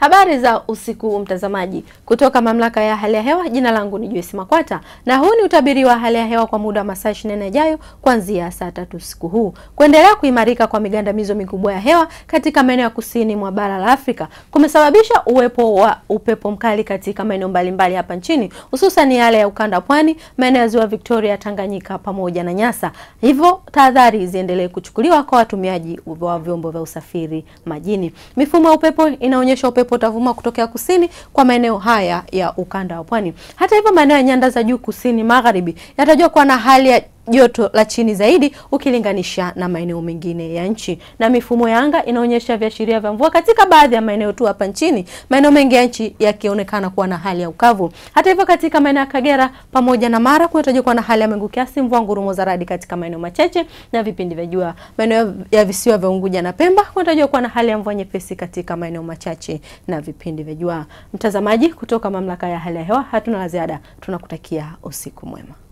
Habari za usiku mtazamaji, kutoka mamlaka ya hali ya hewa. Jina langu ni Joyce Makwata na huu ni utabiri wa hali ya hewa kwa muda wa masaa 24 yajayo kuanzia saa tatu usiku huu. Kuendelea kuimarika kwa migandamizo mikubwa ya hewa katika maeneo ya kusini mwa bara la Afrika kumesababisha uwepo wa upepo mkali katika maeneo mbalimbali hapa nchini, hususan yale ya ukanda pwani, maeneo ya ziwa Victoria, Tanganyika pamoja na Nyasa. Hivyo tahadhari ziendelee kuchukuliwa kwa watumiaji wa vyombo vya usafiri majini. Mifumo ya upepo inaonyesha upepo upepo utavuma kutokea kusini kwa maeneo haya ya ukanda wa pwani. Hata hivyo, maeneo ya nyanda za juu kusini magharibi yatajua kuwa na hali ya joto la chini zaidi ukilinganisha na maeneo mengine ya nchi, na mifumo ya anga inaonyesha viashiria vya mvua katika baadhi ya maeneo tu hapa nchini, maeneo mengi ya nchi yakionekana kuwa na hali ya ukavu. Hata hivyo, katika maeneo ya Kagera pamoja na Mara kunatarajiwa kuwa na hali ya mawingu kiasi, mvua, ngurumo za radi katika maeneo machache na vipindi vya jua. Maeneo ya visiwa vya Unguja na Pemba kunatarajiwa kuwa na hali ya mvua nyepesi katika maeneo machache na vipindi vya jua. Mtazamaji, kutoka mamlaka ya hali ya hewa hatuna la ziada, tunakutakia usiku mwema.